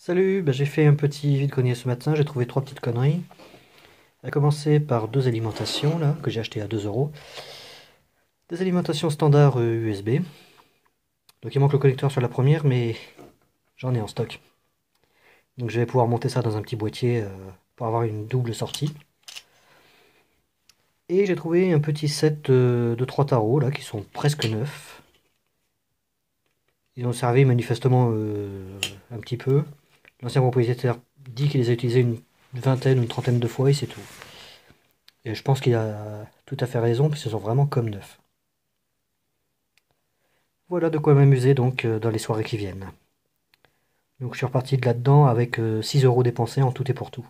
Salut, bah, j'ai fait un petit vide grenier ce matin, j'ai trouvé trois petites conneries. A commencer par deux alimentations là, que j'ai achetées à 2 euros. Des alimentations standard euh, USB. Donc il manque le connecteur sur la première, mais j'en ai en stock. Donc je vais pouvoir monter ça dans un petit boîtier euh, pour avoir une double sortie. Et j'ai trouvé un petit set euh, de trois tarots là qui sont presque neufs. Ils ont servi manifestement un petit peu. L'ancien propriétaire dit qu'il les a utilisés une vingtaine ou une trentaine de fois et c'est tout. Et je pense qu'il a tout à fait raison, ce sont vraiment comme neufs. Voilà de quoi m'amuser donc euh, dans les soirées qui viennent. Donc je suis reparti de là-dedans avec 6 euh, euros dépensés en tout et pour tout.